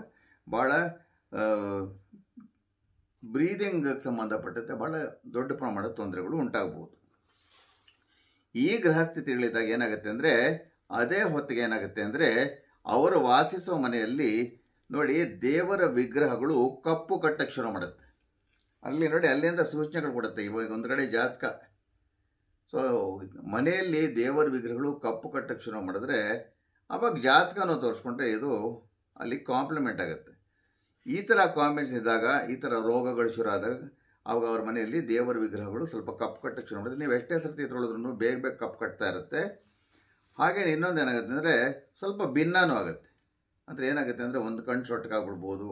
Speaker 1: ಭಾಳ ಬ್ರೀದಿಂಗ್ಗೆ ಸಂಬಂಧಪಟ್ಟಂತೆ ಭಾಳ ದೊಡ್ಡ ಪ್ರಮಾಣದ ತೊಂದರೆಗಳು ಉಂಟಾಗ್ಬೋದು ಈ ಗ್ರಹಸ್ಥಿತಿಗಳಿದ್ದಾಗ ಏನಾಗುತ್ತೆ ಅಂದರೆ ಅದೇ ಹೊತ್ತಿಗೆ ಏನಾಗುತ್ತೆ ಅಂದರೆ ಅವರು ವಾಸಿಸುವ ಮನೆಯಲ್ಲಿ ನೋಡಿ ದೇವರ ವಿಗ್ರಹಗಳು ಕಪ್ಪು ಕಟ್ಟಕ್ಕೆ ಶುರು ಮಾಡುತ್ತೆ ಅಲ್ಲಿ ನೋಡಿ ಅಲ್ಲಿಂದ ಸೂಚನೆಗಳು ಕೊಡುತ್ತೆ ಇವಾಗ ಒಂದು ಕಡೆ ಜಾತಕ ಸೊ ಮನೆಯಲ್ಲಿ ದೇವರ ವಿಗ್ರಹಗಳು ಕಪ್ಪು ಕಟ್ಟಕ್ಕೆ ಶುರು ಮಾಡಿದ್ರೆ ಅವಾಗ ಜಾತಕನೂ ತೋರಿಸ್ಕೊಂಡ್ರೆ ಇದು ಅಲ್ಲಿ ಕಾಂಪ್ಲಿಮೆಂಟ್ ಆಗುತ್ತೆ ಈ ಥರ ಕಾಂಬಿನೇಷನ್ ಇದ್ದಾಗ ಈ ಥರ ರೋಗಗಳು ಶುರು ಆದಾಗ ಅವಾಗ ಅವ್ರ ಮನೆಯಲ್ಲಿ ದೇವರ ವಿಗ್ರಹಗಳು ಸ್ವಲ್ಪ ಕಪ್ಪು ಕಟ್ಟಕ್ಕೆ ಶುರು ಮಾಡಿದ್ರೆ ನೀವು ಎಷ್ಟೇ ಸರ್ತಿ ಇದ್ರೊಳಿದ್ರು ಬೇಗ ಬೇಗ ಕಪ್ಪು ಕಟ್ತಾ ಇರುತ್ತೆ ಹಾಗೆ ಇನ್ನೊಂದು ಏನಾಗುತ್ತೆ ಅಂದರೆ ಸ್ವಲ್ಪ ಭಿನ್ನನೂ ಆಗುತ್ತೆ ಅಂದರೆ ಏನಾಗುತ್ತೆ ಅಂದರೆ ಒಂದು ಕಣ್ಣು ಸೊಟ್ಟಕ್ಕಾಗ್ಬಿಡ್ಬೋದು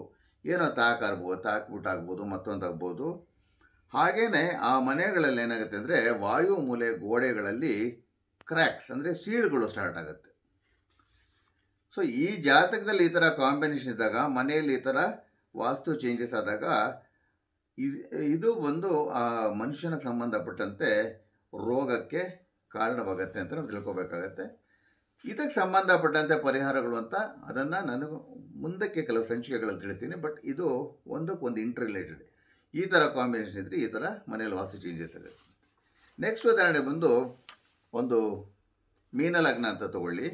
Speaker 1: ಏನೋ ತಾಕಾಗ್ಬೋದು ಆಗ್ಬೋದು ಮತ್ತೊಂದಾಗ್ಬೋದು ಹಾಗೇ ಆ ಮನೆಗಳಲ್ಲಿ ಏನಾಗುತ್ತೆ ಅಂದರೆ ವಾಯು ಮೂಲೆ ಗೋಡೆಗಳಲ್ಲಿ ಕ್ರ್ಯಾಕ್ಸ್ ಅಂದರೆ ಸೀಳುಗಳು ಸ್ಟಾರ್ಟ್ ಆಗುತ್ತೆ ಸೊ ಈ ಜಾತಕದಲ್ಲಿ ಈ ಥರ ಕಾಂಬಿನೇಷನ್ ಇದ್ದಾಗ ಮನೆಯಲ್ಲಿ ಈ ಥರ ವಾಸ್ತು ಚೇಂಜಸ್ ಆದಾಗ ಇದು ಒಂದು ಆ ಮನುಷ್ಯನಿಗೆ ಸಂಬಂಧಪಟ್ಟಂತೆ ರೋಗಕ್ಕೆ ಕಾರಣವಾಗುತ್ತೆ ಅಂತ ನಾವು ತಿಳ್ಕೊಬೇಕಾಗತ್ತೆ ಇದಕ್ಕೆ ಸಂಬಂಧಪಟ್ಟಂತೆ ಪರಿಹಾರಗಳು ಅಂತ ಅದನ್ನು ನಾನು ಮುಂದಕ್ಕೆ ಕೆಲವು ಸಂಚಿಕೆಗಳಲ್ಲಿ ತಿಳಿಸ್ತೀನಿ ಬಟ್ ಇದು ಒಂದಕ್ಕೊಂದು ಇಂಟರ್ ರಿಲೇಟೆಡ್ ಈ ಥರ ಕಾಂಬಿನೇಷನ್ ಇದ್ದರೆ ಈ ಥರ ಮನೇಲಿ ವಾಸಿ ಚೇಂಜಸ್ ಆಗುತ್ತೆ ನೆಕ್ಸ್ಟ್ ಉದಾಹರಣೆ ಬಂದು ಒಂದು ಮೀನ ಲಗ್ನ ಅಂತ ತಗೊಳ್ಳಿ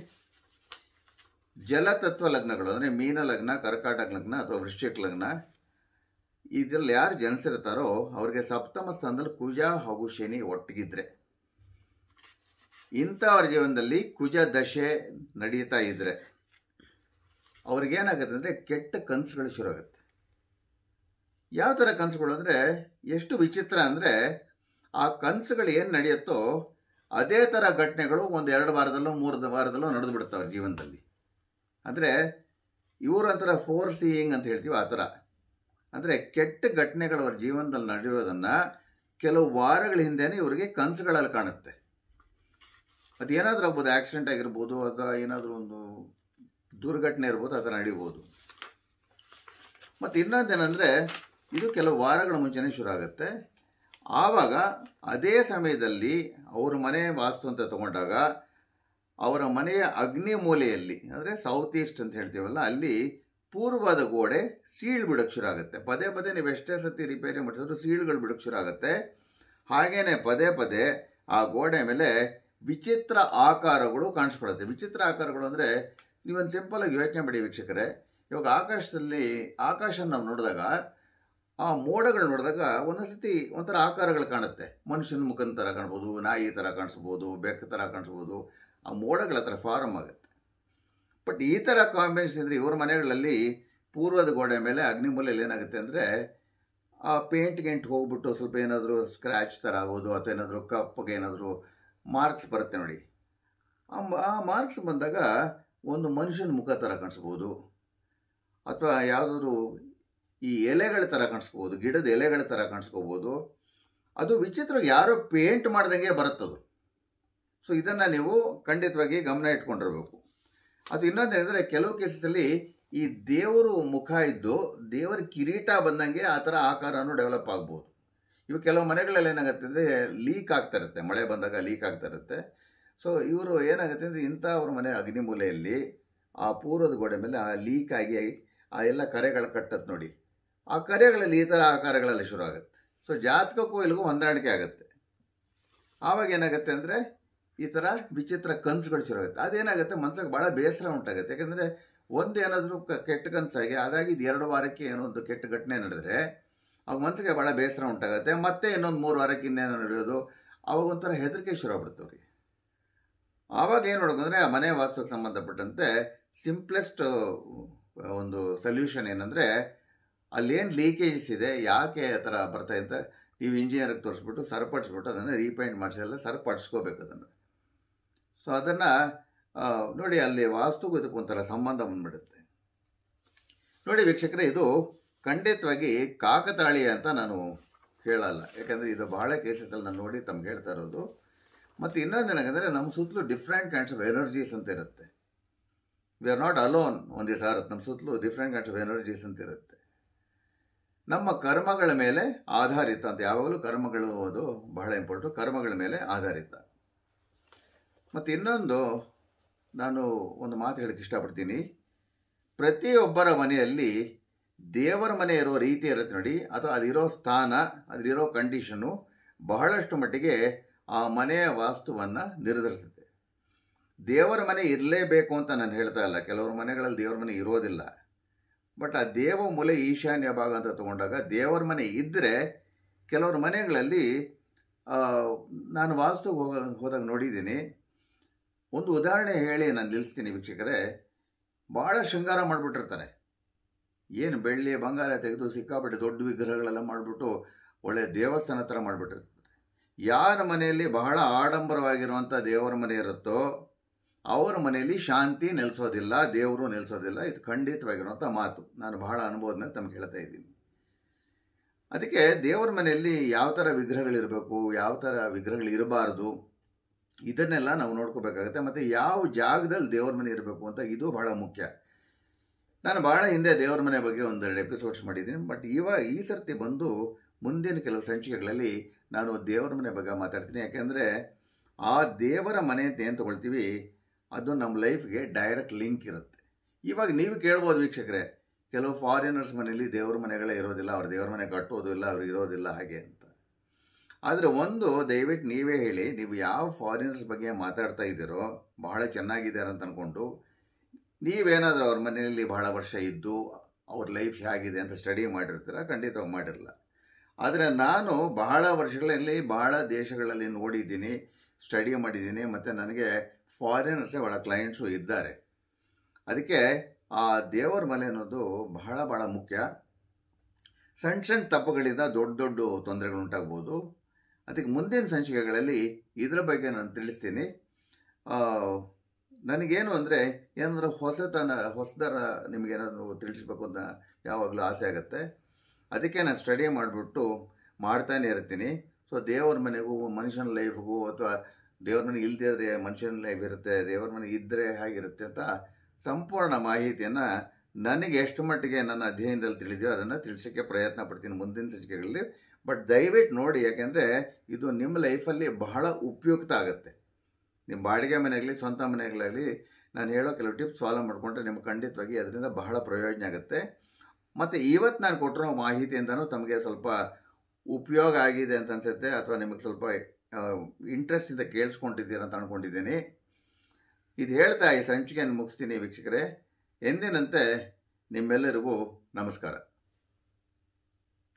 Speaker 1: ಜಲತತ್ವ ಲಗ್ನಗಳು ಅಂದರೆ ಮೀನ ಲಗ್ನ ಕರ್ಕಾಟಕ ಲಗ್ನ ಅಥವಾ ವೃಶ್ಚಿಕ ಲಗ್ನ ಇದರಲ್ಲಿ ಯಾರು ಜನಿಸಿರ್ತಾರೋ ಅವರಿಗೆ ಸಪ್ತಮ ಸ್ಥಾನದಲ್ಲಿ ಕುಜ ಹಾಗೂ ಶನಿ ಒಟ್ಟಿಗಿದ್ರೆ ಇಂಥವ್ರ ಜೀವನದಲ್ಲಿ ಕುಜ ದಶೆ ನಡೀತಾ ಇದ್ರೆ ಅವ್ರಿಗೇನಾಗುತ್ತೆ ಅಂದರೆ ಕೆಟ್ಟ ಕನಸುಗಳು ಶುರು ಆಗುತ್ತೆ ಯಾವ ಥರ ಕನಸುಗಳು ಅಂದರೆ ಎಷ್ಟು ವಿಚಿತ್ರ ಅಂದರೆ ಆ ಕನಸುಗಳು ಏನು ನಡೆಯುತ್ತೋ ಅದೇ ಥರ ಘಟನೆಗಳು ಒಂದು ಎರಡು ವಾರದಲ್ಲೋ ಮೂರು ವಾರದಲ್ಲೋ ನಡೆದು ಬಿಡುತ್ತೆ ಅವ್ರ ಜೀವನದಲ್ಲಿ ಅಂದರೆ ಇವರ ಥರ ಫೋರ್ ಸೀಯಿಂಗ್ ಅಂತ ಹೇಳ್ತೀವಿ ಆ ಥರ ಅಂದರೆ ಕೆಟ್ಟ ಘಟನೆಗಳು ಅವ್ರ ಜೀವನದಲ್ಲಿ ನಡೆಯೋದನ್ನು ಕೆಲವು ವಾರಗಳ ಹಿಂದೆಯೇ ಇವರಿಗೆ ಕನಸುಗಳಲ್ಲಿ ಕಾಣುತ್ತೆ ಅದೇನಾದರೂ ಆಗ್ಬೋದು ಆಕ್ಸಿಡೆಂಟ್ ಆಗಿರ್ಬೋದು ಅಥವಾ ಏನಾದರೂ ಒಂದು ದುರ್ಘಟನೆ ಇರ್ಬೋದು ಅದನ್ನು ನಡೀಬೋದು ಮತ್ತು ಇನ್ನೊಂದೇನೆಂದರೆ ಇದು ಕೆಲವು ವಾರಗಳ ಮುಂಚೆನೇ ಶುರು ಆಗುತ್ತೆ ಆವಾಗ ಅದೇ ಸಮಯದಲ್ಲಿ ಅವರ ಮನೆ ವಾಸ್ತು ಅಂತ ತಗೊಂಡಾಗ ಅವರ ಮನೆಯ ಅಗ್ನಿ ಮೂಲೆಯಲ್ಲಿ ಅಂದರೆ ಸೌತ್ ಈಸ್ಟ್ ಅಂತ ಹೇಳ್ತೀವಲ್ಲ ಅಲ್ಲಿ ಪೂರ್ವದ ಗೋಡೆ ಸೀಳು ಬಿಡೋಕ್ಕೆ ಶುರು ಆಗುತ್ತೆ ಪದೇ ಪದೇ ನೀವು ಎಷ್ಟೇ ಸತಿ ರಿಪೇರಿ ಮಾಡಿಸಿದ್ರು ಸೀಳುಗಳು ಬಿಡೋಕ್ಕೆ ಶುರು ಆಗುತ್ತೆ ಹಾಗೆಯೇ ಪದೇ ಪದೇ ಆ ಗೋಡೆ ಮೇಲೆ ವಿಚಿತ್ರ ಆಕಾರಗಳು ಕಾಣಿಸ್ಕೊಳುತ್ತೆ ವಿಚಿತ್ರ ಆಕಾರಗಳು ಅಂದರೆ ನೀವೊಂದು ಸಿಂಪಲಾಗಿ ಯೋಚನೆ ಮಾಡಿ ವೀಕ್ಷಕರೇ ಇವಾಗ ಆಕಾಶದಲ್ಲಿ ಆಕಾಶ ನಾವು ನೋಡಿದಾಗ ಆ ಮೋಡಗಳು ನೋಡಿದಾಗ ಒಂದೊಂದ್ಸತಿ ಒಂಥರ ಆಕಾರಗಳು ಕಾಣುತ್ತೆ ಮನುಷ್ಯನ ಥರ ಕಾಣ್ಬೋದು ನಾಯಿ ಥರ ಕಾಣಿಸ್ಬೋದು ಬೆಕ್ಕ ಥರ ಕಾಣಿಸ್ಬೋದು ಆ ಮೋಡಗಳ ಥರ ಫಾರಮ್ ಆಗುತ್ತೆ ಬಟ್ ಈ ಥರ ಕಾಂಬಿನೇಷನ್ ಇದ್ದರೆ ಇವ್ರ ಮನೆಗಳಲ್ಲಿ ಪೂರ್ವದ ಗೋಡೆ ಮೇಲೆ ಮೂಲೆಯಲ್ಲಿ ಏನಾಗುತ್ತೆ ಅಂದರೆ ಆ ಪೇಂಟ್ ಗೇಂಟ್ ಹೋಗ್ಬಿಟ್ಟು ಸ್ವಲ್ಪ ಏನಾದರೂ ಸ್ಕ್ರ್ಯಾಚ್ ಥರ ಆಗೋದು ಅಥವಾ ಏನಾದರೂ ಕಪ್ಪಗೆ ಏನಾದರೂ ಮಾರ್ಕ್ಸ್ ಬರುತ್ತೆ ನೋಡಿ ಆ ಮಾರ್ಕ್ಸ್ ಬಂದಾಗ ಒಂದು ಮನುಷ್ಯನ ಮುಖ ಥರ ಕಾಣಿಸ್ಬೋದು ಅಥವಾ ಯಾವುದಾದ್ರು ಈ ಎಲೆಗಳ ಥರ ಕಾಣಿಸ್ಕೋಬೋದು ಗಿಡದ ಎಲೆಗಳ ಥರ ಕಾಣಿಸ್ಕೋಬೋದು ಅದು ವಿಚಿತ್ರ ಯಾರೋ ಪೇಂಟ್ ಮಾಡ್ದಂಗೆ ಬರುತ್ತದು ಸೊ ಇದನ್ನು ನೀವು ಖಂಡಿತವಾಗಿ ಗಮನ ಇಟ್ಕೊಂಡಿರಬೇಕು ಅದು ಇನ್ನೊಂದೇನೆಂದರೆ ಕೆಲವು ಕೇಸಲ್ಲಿ ಈ ದೇವರು ಮುಖ ಇದ್ದು ದೇವರ ಕಿರೀಟ ಬಂದಂಗೆ ಆ ಥರ ಆಕಾರನೂ ಡೆವಲಪ್ ಆಗ್ಬೋದು ಇವು ಕೆಲವು ಮನೆಗಳಲ್ಲಿ ಏನಾಗುತ್ತೆ ಅಂದರೆ ಲೀಕ್ ಆಗ್ತಾ ಇರುತ್ತೆ ಮಳೆ ಬಂದಾಗ ಲೀಕ್ ಆಗ್ತಾ ಇರುತ್ತೆ ಸೊ ಇವರು ಏನಾಗುತ್ತೆ ಅಂದರೆ ಇಂಥ ಅವ್ರ ಮನೆ ಅಗ್ನಿಮೂಲೆಯಲ್ಲಿ ಆ ಪೂರ್ವದ ಗೋಡೆ ಮೇಲೆ ಆ ಲೀಕ್ ಆಗಿ ಆ ಎಲ್ಲ ಕರೆಗಳು ಕಟ್ಟತ್ತೆ ನೋಡಿ ಆ ಕರೆಗಳಲ್ಲಿ ಈ ಥರ ಆಕಾರಗಳಲ್ಲಿ ಶುರು ಆಗುತ್ತೆ ಸೊ ಜಾತಕ ಕೋಯಿಲ್ಗೂ ಹೊಂದಾಣಿಕೆ ಆಗುತ್ತೆ ಆವಾಗ ಏನಾಗುತ್ತೆ ಅಂದರೆ ಈ ಥರ ವಿಚಿತ್ರ ಕನಸುಗಳು ಶುರು ಆಗುತ್ತೆ ಅದೇನಾಗುತ್ತೆ ಮನ್ಸಿಗೆ ಭಾಳ ಬೇಸರ ಉಂಟಾಗುತ್ತೆ ಯಾಕೆಂದರೆ ಒಂದು ಏನಾದರೂ ಕೆಟ್ಟ ಕನ್ಸಾಗಿ ಅದಾಗಿ ಇದು ಎರಡು ವಾರಕ್ಕೆ ಏನೋ ಒಂದು ಕೆಟ್ಟ ಘಟನೆ ನಡೆದರೆ ಅವಾಗ ಮನಸ್ಸಿಗೆ ಭಾಳ ಬೇಸರ ಉಂಟಾಗುತ್ತೆ ಮತ್ತೆ ಇನ್ನೊಂದು ಮೂರು ವಾರಕ್ಕೆ ಇನ್ನೇನೋ ನಡೆಯೋದು ಅವಾಗ ಒಂಥರ ಹೆದರಿಕೆ ಶುರು ಆಗ್ಬಿಡ್ತವ್ರಿ ಆವಾಗ ಏನು ನೋಡೋಕಂದ್ರೆ ಆ ಮನೆ ವಾಸ್ತುಕ್ಕೆ ಸಂಬಂಧಪಟ್ಟಂತೆ ಸಿಂಪ್ಲೆಸ್ಟ್ ಒಂದು ಸೊಲ್ಯೂಷನ್ ಏನಂದರೆ ಅಲ್ಲೇನು ಲೀಕೇಜಸ್ ಇದೆ ಯಾಕೆ ಆ ಥರ ಬರ್ತಾ ಅಂತ ನೀವು ಇಂಜಿನಿಯರ್ಗೆ ತೋರಿಸ್ಬಿಟ್ಟು ಸರಪಡಿಸ್ಬಿಟ್ಟು ಅದನ್ನು ರೀಪೇಂಟ್ ಮಾಡಿಸಲ್ಲ ಸರಿಪಡಿಸ್ಕೋಬೇಕು ಅದನ್ನು ಸೊ ಅದನ್ನು ನೋಡಿ ಅಲ್ಲಿ ವಾಸ್ತುಗೂ ಇದಕ್ಕೆ ಒಂಥರ ಸಂಬಂಧ ಬಂದ್ಬಿಡುತ್ತೆ ನೋಡಿ ವೀಕ್ಷಕರೇ ಇದು ಖಂಡಿತವಾಗಿ ಕಾಕತಾಳಿ ಅಂತ ನಾನು ಹೇಳಲ್ಲ ಯಾಕಂದರೆ ಇದು ಬಹಳ ಕೇಸಸಲ್ಲಿ ನಾನು ನೋಡಿ ತಮ್ಗೆ ಹೇಳ್ತಾ ಇರೋದು ಮತ್ತು ಇನ್ನೊಂದು ಏನಾಗಂದರೆ ನಮ್ಮ ಸುತ್ತಲೂ ಡಿಫ್ರೆಂಟ್ ಕೈಂಡ್ಸ್ ಆಫ್ ಎನರ್ಜೀಸ್ ಅಂತ ಇರುತ್ತೆ ವಿ ಆರ್ ನಾಟ್ ಅಲೋನ್ ಒಂದೇ ಸಾರ್ ನಮ್ಮ ಸುತ್ತಲೂ ಡಿಫ್ರೆಂಟ್ ಕೈಂಡ್ಸ್ ಆಫ್ ಎನರ್ಜೀಸ್ ಅಂತ ಇರುತ್ತೆ ನಮ್ಮ ಕರ್ಮಗಳ ಮೇಲೆ ಆಧಾರಿತ ಅಂತ ಯಾವಾಗಲೂ ಕರ್ಮಗಳು ಅದು ಬಹಳ ಇಂಪಾರ್ಟೆಂಟ್ ಕರ್ಮಗಳ ಮೇಲೆ ಆಧಾರಿತ ಮತ್ತು ಇನ್ನೊಂದು ನಾನು ಒಂದು ಮಾತು ಹೇಳಕ್ಕೆ ಇಷ್ಟಪಡ್ತೀನಿ ಪ್ರತಿಯೊಬ್ಬರ ಮನೆಯಲ್ಲಿ ದೇವರ ಮನೆ ಇರೋ ರೀತಿ ಇರುತ್ತೆ ನೋಡಿ ಅಥವಾ ಅದಿರೋ ಸ್ಥಾನ ಅದಿರೋ ಕಂಡೀಷನು ಬಹಳಷ್ಟು ಮಟ್ಟಿಗೆ ಆ ಮನೆಯ ವಾಸ್ತುವನ್ನು ನಿರ್ಧರಿಸುತ್ತೆ ದೇವರ ಮನೆ ಇರಲೇಬೇಕು ಅಂತ ನಾನು ಹೇಳ್ತಾ ಇಲ್ಲ ಕೆಲವ್ರ ಮನೆಗಳಲ್ಲಿ ದೇವರ ಮನೆ ಇರೋದಿಲ್ಲ ಬಟ್ ಆ ದೇವ ಮೂಲೆ ಈಶಾನ್ಯ ಭಾಗ ಅಂತ ತಗೊಂಡಾಗ ದೇವರ ಮನೆ ಇದ್ದರೆ ಕೆಲವ್ರ ಮನೆಗಳಲ್ಲಿ ನಾನು ವಾಸ್ತುಗೆ ಹೋಗ ಹೋದಾಗ ನೋಡಿದ್ದೀನಿ ಒಂದು ಉದಾಹರಣೆ ಹೇಳಿ ನಾನು ನಿಲ್ಲಿಸ್ತೀನಿ ವೀಕ್ಷಕರೇ ಭಾಳ ಶೃಂಗಾರ ಮಾಡಿಬಿಟ್ಟಿರ್ತಾನೆ ಏನು ಬೆಳ್ಳಿ ಬಂಗಾರ ತೆಗೆದು ಸಿಕ್ಕಾಪಟ್ಟೆ ದೊಡ್ಡ ವಿಗ್ರಹಗಳೆಲ್ಲ ಮಾಡಿಬಿಟ್ಟು ಒಳ್ಳೆಯ ದೇವಸ್ಥಾನ ಥರ ಮಾಡಿಬಿಟ್ಟಿರ್ತಾರೆ ಯಾರ ಮನೆಯಲ್ಲಿ ಬಹಳ ಆಡಂಬರವಾಗಿರುವಂಥ ದೇವರ ಮನೆ ಇರುತ್ತೋ ಅವರ ಮನೆಯಲ್ಲಿ ಶಾಂತಿ ನೆಲೆಸೋದಿಲ್ಲ ದೇವರು ನೆಲೆಸೋದಿಲ್ಲ ಇದು ಖಂಡಿತವಾಗಿರುವಂಥ ಮಾತು ನಾನು ಬಹಳ ಅನುಭವದ ಮೇಲೆ ತಮಗೆ ಹೇಳ್ತಾ ಇದ್ದೀನಿ ಅದಕ್ಕೆ ದೇವರ ಮನೆಯಲ್ಲಿ ಯಾವ ಥರ ವಿಗ್ರಹಗಳಿರಬೇಕು ಯಾವ ಥರ ವಿಗ್ರಹಗಳು ಇರಬಾರ್ದು ಇದನ್ನೆಲ್ಲ ನಾವು ನೋಡ್ಕೋಬೇಕಾಗತ್ತೆ ಮತ್ತು ಯಾವ ಜಾಗದಲ್ಲಿ ದೇವರ ಮನೆ ಇರಬೇಕು ಅಂತ ಇದು ಬಹಳ ಮುಖ್ಯ ನಾನು ಬಹಳ ಹಿಂದೆ ದೇವರ ಮನೆ ಬಗ್ಗೆ ಒಂದೆರಡು ಎಪಿಸೋಡ್ಸ್ ಮಾಡಿದ್ದೀನಿ ಬಟ್ ಇವಾಗ ಈ ಸರ್ತಿ ಬಂದು ಮುಂದಿನ ಕೆಲವು ಸಂಚಿಕೆಗಳಲ್ಲಿ ನಾನು ದೇವರ ಮನೆ ಬಗ್ಗೆ ಮಾತಾಡ್ತೀನಿ ಯಾಕೆಂದರೆ ಆ ದೇವರ ಮನೆ ಅಂತ ಏನು ತೊಗೊಳ್ತೀವಿ ಅದು ನಮ್ಮ ಲೈಫ್ಗೆ ಡೈರೆಕ್ಟ್ ಲಿಂಕ್ ಇರುತ್ತೆ ಇವಾಗ ನೀವು ಕೇಳ್ಬೋದು ವೀಕ್ಷಕರೇ ಕೆಲವು ಫಾರಿನರ್ಸ್ ಮನೆಯಲ್ಲಿ ದೇವ್ರ ಮನೆಗಳೇ ಇರೋದಿಲ್ಲ ಅವ್ರ ದೇವ್ರ ಮನೆ ಕಟ್ಟೋದು ಇಲ್ಲ ಅವ್ರಿಗೆ ಇರೋದಿಲ್ಲ ಹಾಗೆ ಅಂತ ಆದರೆ ಒಂದು ದಯವಿಟ್ಟು ನೀವೇ ಹೇಳಿ ನೀವು ಯಾವ ಫಾರಿನರ್ಸ್ ಬಗ್ಗೆ ಮಾತಾಡ್ತಾ ಇದ್ದೀರೋ ಬಹಳ ಚೆನ್ನಾಗಿದ್ದಾರೆ ಅಂತ ಅಂದ್ಕೊಂಡು ನೀವೇನಾದರೂ ಅವ್ರ ಮನೆಯಲ್ಲಿ ಬಹಳ ವರ್ಷ ಇದ್ದು ಅವ್ರ ಲೈಫ್ ಹೇಗಿದೆ ಅಂತ ಸ್ಟಡಿ ಮಾಡಿರ್ತೀರ ಖಂಡಿತವಾಗಿ ಮಾಡಿರಲ್ಲ ಆದರೆ ನಾನು ಬಹಳ ವರ್ಷಗಳಲ್ಲಿ ಬಹಳ ದೇಶಗಳಲ್ಲಿ ನೋಡಿದ್ದೀನಿ ಸ್ಟಡಿ ಮಾಡಿದ್ದೀನಿ ಮತ್ತು ನನಗೆ ಫಾರಿನರ್ಸೇ ಭಾಳ ಕ್ಲೈಂಟ್ಸು ಇದ್ದಾರೆ ಅದಕ್ಕೆ ಆ ದೇವರ ಮನೆ ಅನ್ನೋದು ಬಹಳ ಬಹಳ ಮುಖ್ಯ ಸಣ್ಣ ಸಣ್ಣ ತಪ್ಪುಗಳಿಂದ ದೊಡ್ಡ ದೊಡ್ಡ ತೊಂದರೆಗಳು ಉಂಟಾಗ್ಬೋದು ಅದಕ್ಕೆ ಮುಂದಿನ ಸಂಚಿಕೆಗಳಲ್ಲಿ ಇದರ ಬಗ್ಗೆ ನಾನು ತಿಳಿಸ್ತೀನಿ ನನಗೇನು ಅಂದರೆ ಏನಾದರೂ ಹೊಸತನ ಹೊಸದರ ನಿಮಗೇನಾದರೂ ತಿಳಿಸ್ಬೇಕು ಅಂತ ಯಾವಾಗಲೂ ಆಸೆ ಆಗುತ್ತೆ ಅದಕ್ಕೆ ನಾನು ಸ್ಟಡಿ ಮಾಡಿಬಿಟ್ಟು ಮಾಡ್ತಾನೆ ಇರ್ತೀನಿ ಸೊ ದೇವ್ರ ಮನೆಗೂ ಮನುಷ್ಯನ ಲೈಫ್ಗೂ ಅಥವಾ ದೇವ್ರ ಮನೆ ಇಲ್ಲದೇ ಇದ್ರೆ ಮನುಷ್ಯನ ಲೈಫ್ ಇರುತ್ತೆ ದೇವ್ರ ಮನೆ ಇದ್ದರೆ ಹೇಗಿರುತ್ತೆ ಅಂತ ಸಂಪೂರ್ಣ ಮಾಹಿತಿಯನ್ನು ನನಗೆ ಎಷ್ಟು ಮಟ್ಟಿಗೆ ನನ್ನ ಅಧ್ಯಯನದಲ್ಲಿ ತಿಳಿದೆಯೋ ಅದನ್ನು ತಿಳಿಸೋಕ್ಕೆ ಪ್ರಯತ್ನ ಪಡ್ತೀನಿ ಮುಂದಿನ ಸಂಚಿಕೆಗಳಲ್ಲಿ ಬಟ್ ದಯವಿಟ್ಟು ನೋಡಿ ಯಾಕೆಂದರೆ ಇದು ನಿಮ್ಮ ಲೈಫಲ್ಲಿ ಬಹಳ ಉಪಯುಕ್ತ ಆಗುತ್ತೆ ನಿಮ್ಮ ಬಾಡಿಗೆ ಆಗಲಿ ಸ್ವಂತ ಮನೆಗಳಾಗಲಿ ನಾನು ಹೇಳೋ ಕೆಲವು ಟಿಪ್ಸ್ ಫಾಲೋ ಮಾಡಿಕೊಂಡ್ರೆ ನಿಮ್ಗೆ ಖಂಡಿತವಾಗಿ ಅದರಿಂದ ಬಹಳ ಪ್ರಯೋಜನ ಆಗುತ್ತೆ ಮತ್ತು ಇವತ್ತು ನಾನು ಕೊಟ್ಟಿರೋ ಮಾಹಿತಿಯಿಂದನೂ ತಮಗೆ ಸ್ವಲ್ಪ ಉಪಯೋಗ ಆಗಿದೆ ಅಂತ ಅನಿಸುತ್ತೆ ಅಥವಾ ನಿಮಗೆ ಸ್ವಲ್ಪ ಇಂಟ್ರೆಸ್ಟಿಂದ ಕೇಳಿಸ್ಕೊಂಡಿದ್ದೀರ ಅಂತ ಅಂದ್ಕೊಂಡಿದ್ದೀನಿ ಇದು ಹೇಳ್ತಾ ಈ ಸಂಚಿಕೆಯನ್ನು ಮುಗಿಸ್ತೀನಿ ವೀಕ್ಷಕರೇ ಎಂದಿನಂತೆ ನಿಮ್ಮೆಲ್ಲರಿಗೂ ನಮಸ್ಕಾರ